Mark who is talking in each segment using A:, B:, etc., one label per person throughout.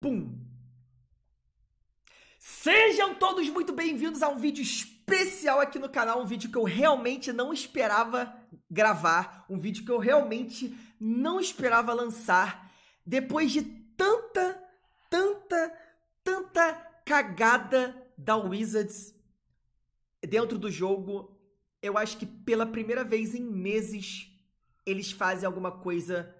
A: Pum! Sejam todos muito bem-vindos a um vídeo especial aqui no canal, um vídeo que eu realmente não esperava gravar, um vídeo que eu realmente não esperava lançar depois de tanta, tanta, tanta cagada da Wizards dentro do jogo. Eu acho que pela primeira vez em meses eles fazem alguma coisa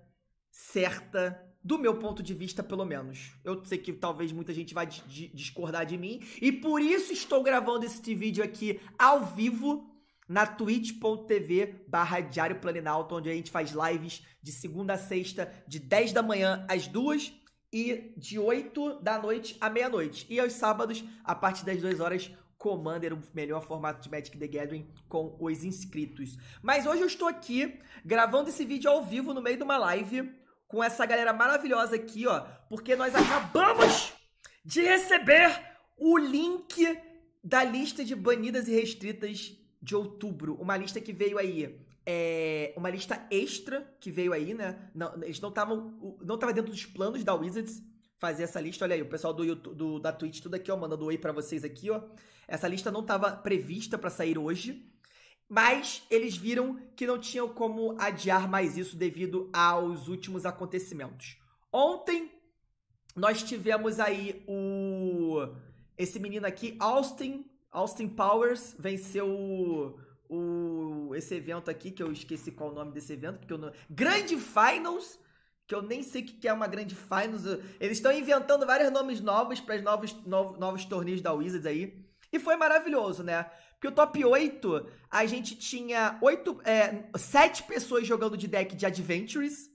A: certa do meu ponto de vista, pelo menos. Eu sei que talvez muita gente vai discordar de mim, e por isso estou gravando este vídeo aqui ao vivo na twitch.tv barra Diário Planinalto, onde a gente faz lives de segunda a sexta, de 10 da manhã às 2 e de 8 da noite à meia-noite. E aos sábados, a partir das 2 horas, Commander, o melhor formato de Magic the Gathering com os inscritos. Mas hoje eu estou aqui gravando esse vídeo ao vivo no meio de uma live com essa galera maravilhosa aqui, ó, porque nós acabamos de receber o link da lista de banidas e restritas de outubro. Uma lista que veio aí. É, uma lista extra que veio aí, né? Não, eles não estavam. Não tava dentro dos planos da Wizards fazer essa lista. Olha aí, o pessoal do, YouTube, do da Twitch, tudo aqui, ó, mandando oi para vocês aqui, ó. Essa lista não estava prevista para sair hoje. Mas eles viram que não tinham como adiar mais isso devido aos últimos acontecimentos. Ontem nós tivemos aí o esse menino aqui, Austin, Austin Powers, venceu o, o esse evento aqui que eu esqueci qual o nome desse evento, porque eu não, Grande Finals, que eu nem sei o que é uma Grande Finals. Eles estão inventando vários nomes novos para os novos, novos novos torneios da Wizards aí. E foi maravilhoso, né? Porque o top 8, a gente tinha 8, é, 7 pessoas jogando de deck de Adventures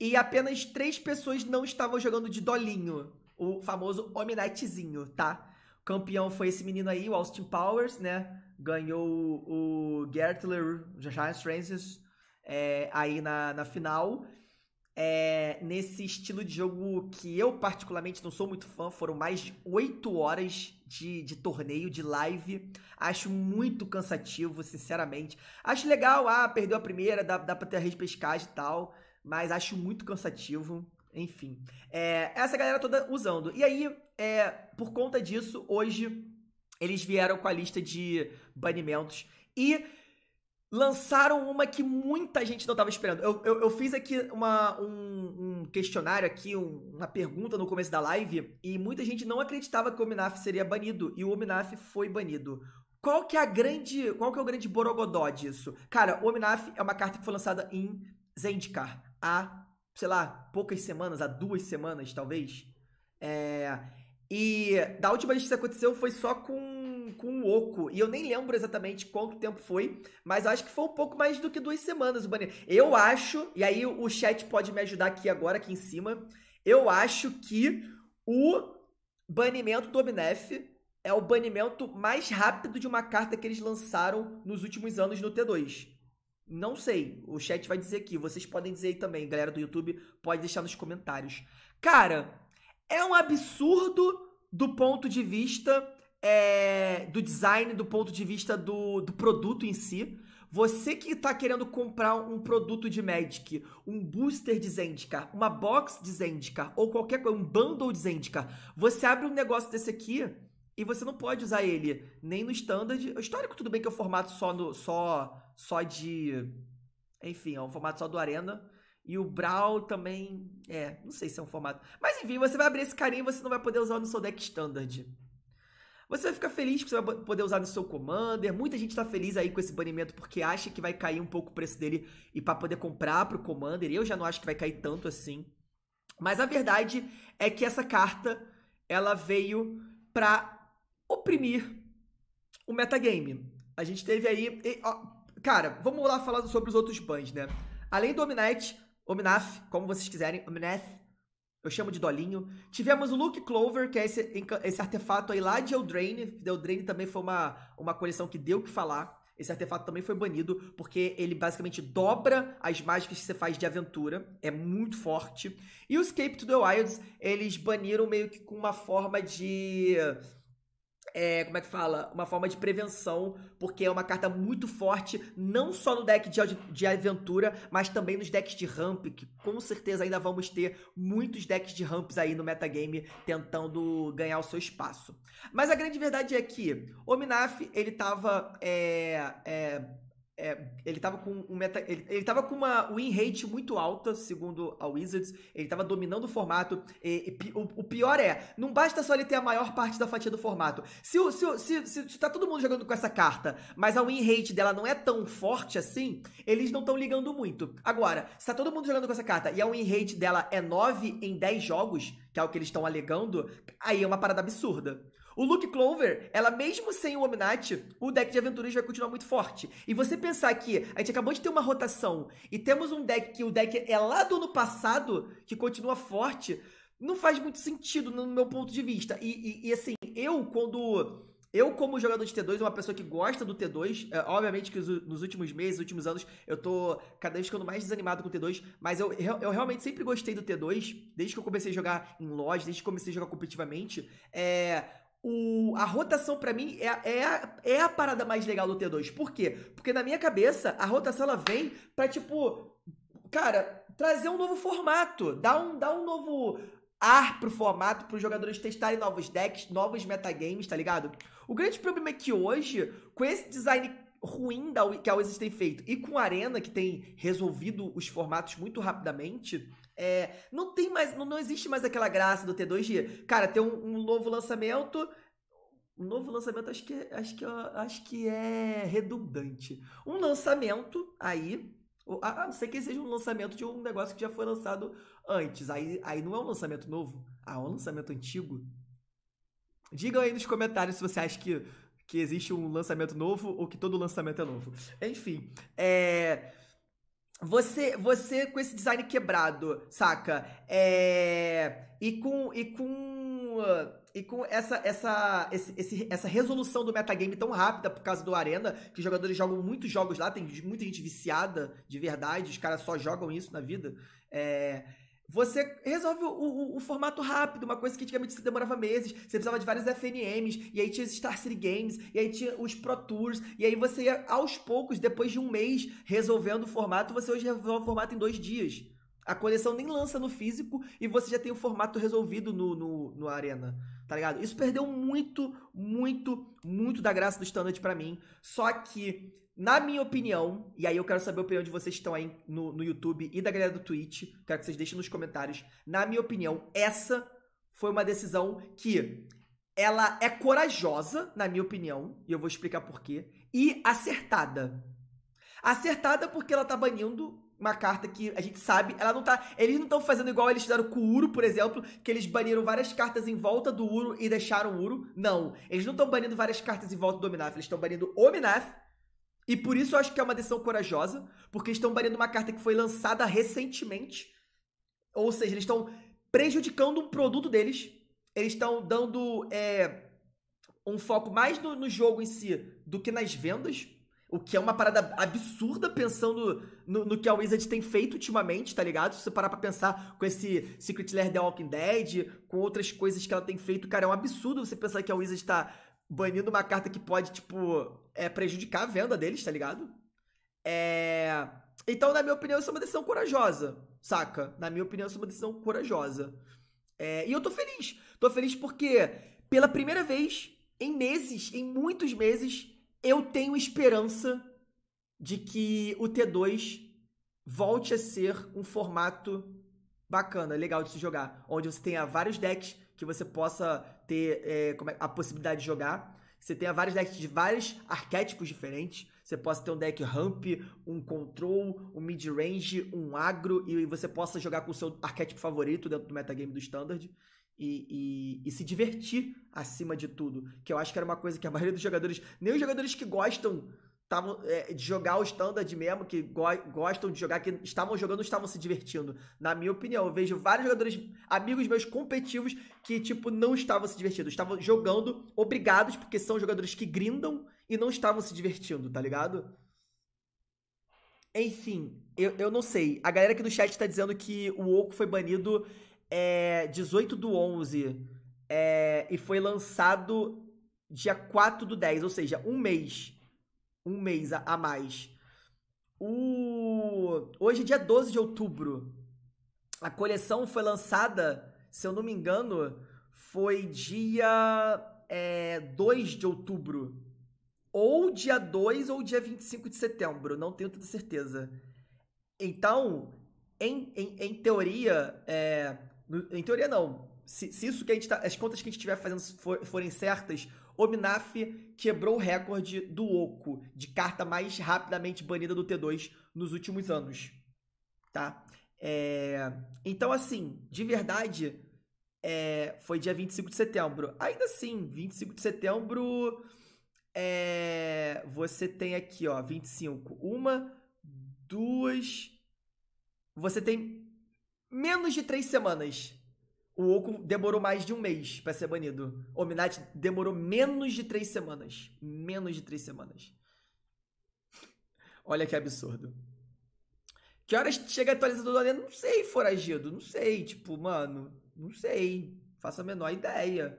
A: e apenas 3 pessoas não estavam jogando de Dolinho, o famoso Omnitezinho, tá? O campeão foi esse menino aí, o Austin Powers, né? Ganhou o Gertler, Giants Francis, é, aí na, na final é, nesse estilo de jogo que eu particularmente não sou muito fã, foram mais de 8 horas de, de torneio, de live. Acho muito cansativo, sinceramente. Acho legal, ah, perdeu a primeira, dá, dá pra ter a respescagem e tal, mas acho muito cansativo. Enfim, é, essa galera toda usando. E aí, é, por conta disso, hoje eles vieram com a lista de banimentos e lançaram uma que muita gente não estava esperando. Eu, eu, eu, fiz aqui uma, um, um questionário aqui, um, uma pergunta no começo da live, e muita gente não acreditava que o Ominaf seria banido, e o Ominaf foi banido. Qual que é a grande. Qual que é o grande borogodó disso? Cara, o Ominaf é uma carta que foi lançada em Zendikar há, sei lá, poucas semanas, há duas semanas, talvez. É, e da última vez que isso aconteceu foi só com com um oco. E eu nem lembro exatamente quanto tempo foi, mas acho que foi um pouco mais do que duas semanas o banimento. Eu acho, e aí o chat pode me ajudar aqui agora, aqui em cima. Eu acho que o banimento do Omnef é o banimento mais rápido de uma carta que eles lançaram nos últimos anos no T2. Não sei, o chat vai dizer aqui. Vocês podem dizer aí também, galera do YouTube, pode deixar nos comentários. Cara, é um absurdo do ponto de vista é, do design do ponto de vista do, do produto em si. Você que está querendo comprar um produto de Magic, um booster de Zendikar, uma box de Zendikar ou qualquer coisa, um bundle de Zendikar, você abre um negócio desse aqui e você não pode usar ele nem no standard. O histórico tudo bem que é o um formato só no só só de enfim, é um formato só do Arena. E o Brawl também, é, não sei se é um formato. Mas enfim, você vai abrir esse carinha e você não vai poder usar no seu deck standard. Você vai ficar feliz que você vai poder usar no seu Commander. Muita gente tá feliz aí com esse banimento porque acha que vai cair um pouco o preço dele e para poder comprar pro Commander. Eu já não acho que vai cair tanto assim. Mas a verdade é que essa carta ela veio para oprimir o metagame. A gente teve aí. E, ó, cara, vamos lá falar sobre os outros bans, né? Além do Omnite, Omnaf, como vocês quiserem, Omnath, eu chamo de Dolinho. Tivemos o Luke Clover, que é esse, esse artefato aí lá de Eldraine. Eldraine também foi uma, uma coleção que deu o que falar. Esse artefato também foi banido, porque ele basicamente dobra as mágicas que você faz de aventura. É muito forte. E o Escape to the Wilds, eles baniram meio que com uma forma de é, como é que fala? Uma forma de prevenção, porque é uma carta muito forte, não só no deck de, de aventura, mas também nos decks de ramp, que com certeza ainda vamos ter muitos decks de ramps aí no metagame tentando ganhar o seu espaço. Mas a grande verdade é que o Minaf, ele tava. É, é, é, ele estava com um meta, ele, ele com uma win rate muito alta, segundo a Wizards. Ele estava dominando o formato. E, e, o, o, pior é, não basta só ele ter a maior parte da fatia do formato. Se, se, se, se, se tá todo mundo jogando com essa carta, mas a win rate dela não é tão forte assim, eles não estão ligando muito. Agora, se tá todo mundo jogando com essa carta e a win rate dela é 9 em 10 jogos, que é o que eles estão alegando, aí é uma parada absurda. O Luke Clover, ela mesmo sem o Omnat, o deck de aventuras vai continuar muito forte. E você pensar que a gente acabou de ter uma rotação e temos um deck que o deck é lá do ano passado, que continua forte, não faz muito sentido no meu ponto de vista. E, e, e assim, eu quando... Eu, como jogador de T2, uma pessoa que gosta do T2, é, obviamente que nos últimos meses, últimos anos, eu tô cada vez ficando mais desanimado com o T2, mas eu, eu realmente sempre gostei do T2, desde que eu comecei a jogar em loja, desde que comecei a jogar competitivamente. É, o, a rotação para mim é, é, a, é a parada mais legal do T2. Por quê? Porque na minha cabeça a rotação ela vem para tipo, cara, trazer um novo formato, dar um, dar um novo ar pro formato, para os jogadores testarem novos decks, novos metagames, tá ligado? O grande problema é que hoje, com esse design ruim da, que a Wizards tem feito e com a Arena, que tem resolvido os formatos muito rapidamente, é, não tem mais, não, não existe mais aquela graça do ter dois dias. Cara, tem um, um novo lançamento, um novo lançamento acho que, acho que, acho que é redundante. Um lançamento aí, a não ser que seja um lançamento de um negócio que já foi lançado antes. Aí, aí não é um lançamento novo, ah, é um lançamento antigo. Digam aí nos comentários se você acha que, que existe um lançamento novo ou que todo lançamento é novo. Enfim, é você, você com esse design quebrado, saca? É, e com e com e com essa essa esse, esse, essa resolução do metagame tão rápida por causa do Arena, que os jogadores jogam muitos jogos lá, tem muita gente viciada de verdade, os caras só jogam isso na vida. É, você resolve o, o, o, formato rápido, uma coisa que antigamente se demorava meses. Você precisava de vários FNMs, e aí tinha os Star City Games, e aí tinha os Pro Tours, e aí você ia aos poucos, depois de um mês, resolvendo o formato. Você hoje resolve o formato em dois dias. A coleção nem lança no físico e você já tem o formato resolvido no, no, no Arena, tá ligado? Isso perdeu muito, muito, muito da graça do Standard para mim. Só que na minha opinião, e aí eu quero saber a opinião de vocês que estão aí no, no YouTube e da galera do Twitch, quero que vocês deixem nos comentários. Na minha opinião, essa foi uma decisão que ela é corajosa, na minha opinião, e eu vou explicar por quê, e acertada. Acertada porque ela tá banindo uma carta que a gente sabe, ela não tá. Eles não estão fazendo igual eles fizeram com o Uro, por exemplo, que eles baniram várias cartas em volta do Uro e deixaram o Uro. Não. Eles não estão banindo várias cartas em volta do Ominaf, eles estão banindo o Ominaf e por isso eu acho que é uma decisão corajosa, porque estão banindo uma carta que foi lançada recentemente. Ou seja, eles estão prejudicando um produto deles. Eles estão dando é, um foco mais no, no, jogo em si do que nas vendas. O que é uma parada absurda pensando no, no que a Wizard tem feito ultimamente, tá ligado? Se você parar pra pensar com esse Secret Lair The Walking Dead, com outras coisas que ela tem feito, cara, é um absurdo você pensar que a Wizard tá banindo uma carta que pode, tipo, é, prejudicar a venda deles, tá ligado? É... Então, na minha opinião, isso é uma decisão corajosa, saca? Na minha opinião, isso é uma decisão corajosa. É... E eu tô feliz. Tô feliz porque, pela primeira vez, em meses, em muitos meses, eu tenho esperança de que o T2 volte a ser um formato bacana, legal de se jogar. Onde você tenha vários decks que você possa ter é, é a possibilidade de jogar. Você tenha vários decks de vários arquétipos diferentes. Você possa ter um deck ramp, um control, um mid-range, um agro, e você possa jogar com o seu arquétipo favorito dentro do metagame do standard. E, e, e, se divertir acima de tudo. Que eu acho que era uma coisa que a maioria dos jogadores, nem os jogadores que gostam estavam é, de jogar o standard mesmo, que go gostam de jogar, que estavam jogando, estavam se divertindo. Na minha opinião, eu vejo vários jogadores, amigos meus competitivos, que, tipo, não estavam se divertindo. Estavam jogando obrigados, porque são jogadores que grindam e não estavam se divertindo, tá ligado? Enfim, eu, eu não sei. A galera aqui do chat tá dizendo que o Oco foi banido é, 18 do 11 é, e foi lançado dia 4 do 10, ou seja, um mês um mês a, mais. O... Hoje, é dia 12 de outubro, a coleção foi lançada, se eu não me engano, foi dia é, 2 de outubro. Ou dia 2 ou dia 25 de setembro, não tenho tanta certeza. Então, em, em, em teoria, é, em teoria não. Se, se isso que a gente tá, as contas que a gente estiver fazendo for, forem certas, o Minaf quebrou o recorde do Oco de carta mais rapidamente banida do T2 nos últimos anos, tá? É... Então, assim, de verdade, é... foi dia 25 de setembro. Ainda assim, 25 de setembro, é... você tem aqui, ó, 25. Uma, duas... Você tem menos de três semanas o Oco demorou mais de um mês para ser banido. O Minat demorou menos de três semanas. Menos de três semanas. Olha que absurdo. Que horas chega a atualização do Arena? Não sei, foragido. Não sei. Tipo, mano, não sei. Faço a menor ideia.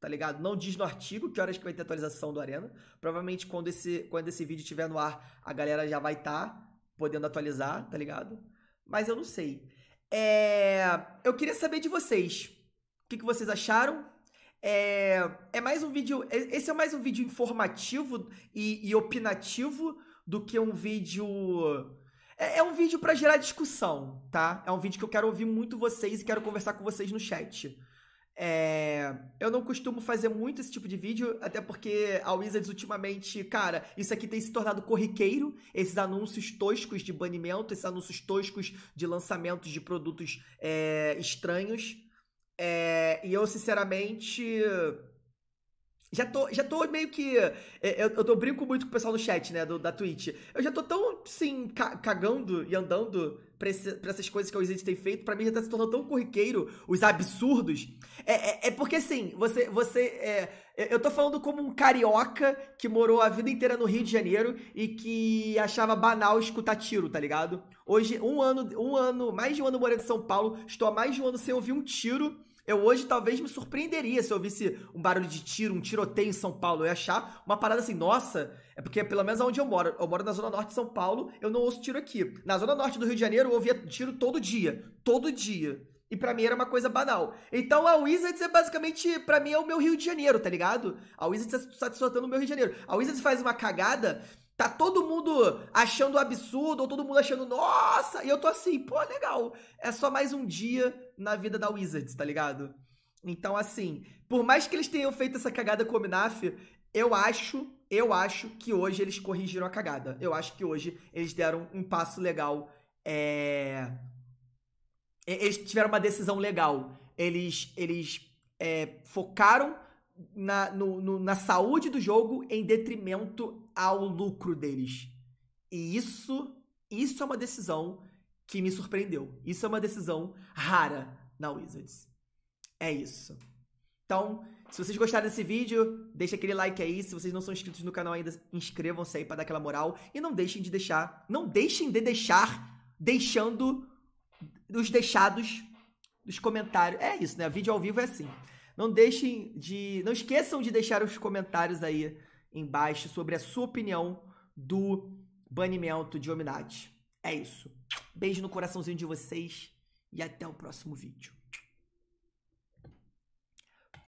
A: Tá ligado? Não diz no artigo que horas que vai ter atualização do Arena. Provavelmente quando esse, quando esse vídeo estiver no ar, a galera já vai estar tá podendo atualizar, tá ligado? Mas eu não sei. É, eu queria saber de vocês. O que, que vocês acharam? É, é, mais um vídeo. É, esse é mais um vídeo informativo e, e opinativo do que um vídeo. É, é um vídeo para gerar discussão, tá? É um vídeo que eu quero ouvir muito vocês e quero conversar com vocês no chat. É, eu não costumo fazer muito esse tipo de vídeo, até porque a Wizards ultimamente, cara, isso aqui tem se tornado corriqueiro, esses anúncios toscos de banimento, esses anúncios toscos de lançamentos de produtos é, estranhos. É, e eu, sinceramente, já tô, já tô meio que. É, eu, eu, eu brinco muito com o pessoal no chat, né? Do, da Twitch. Eu já tô tão, assim, cagando e andando pra, esse, pra essas coisas que o Zid tem feito. Pra mim já tá se tornando tão corriqueiro os absurdos. É, é, é porque, assim, você. você é, eu tô falando como um carioca que morou a vida inteira no Rio de Janeiro e que achava banal escutar tiro, tá ligado? Hoje, um ano, um ano, mais de um ano morando em São Paulo, estou há mais de um ano sem ouvir um tiro. Eu hoje talvez me surpreenderia se eu ouvisse um barulho de tiro, um tiroteio em São Paulo. Eu ia achar uma parada assim, nossa, é porque pelo menos onde eu moro, eu moro na Zona Norte de São Paulo, eu não ouço tiro aqui. Na Zona Norte do Rio de Janeiro eu ouvia tiro todo dia. Todo dia. E pra mim era uma coisa banal. Então a Wizards é basicamente, pra mim, é o meu Rio de Janeiro, tá ligado? A Wizards tá se sortando o meu Rio de Janeiro. A Wizards faz uma cagada Tá todo mundo achando absurdo, ou todo mundo achando, nossa! E eu tô assim, pô, legal. É só mais um dia na vida da Wizards, tá ligado? Então, assim, por mais que eles tenham feito essa cagada com o Minaf, eu acho, eu acho que hoje eles corrigiram a cagada. Eu acho que hoje eles deram um passo legal. É... Eles tiveram uma decisão legal. Eles, eles é, focaram na, no, no, na saúde do jogo em detrimento ao lucro deles. E isso, isso é uma decisão que me surpreendeu. Isso é uma decisão rara na Wizards. É isso. Então, se vocês gostaram desse vídeo, deixa aquele like aí. Se vocês não são inscritos no canal ainda, inscrevam-se aí para dar aquela moral e não deixem de deixar, não deixem de deixar deixando os deixados dos comentários. É isso, né? Vídeo ao vivo é assim. Não deixem de, não esqueçam de deixar os comentários aí embaixo sobre a sua opinião do banimento de Ominati. É isso. Beijo no coraçãozinho de vocês e até o próximo vídeo.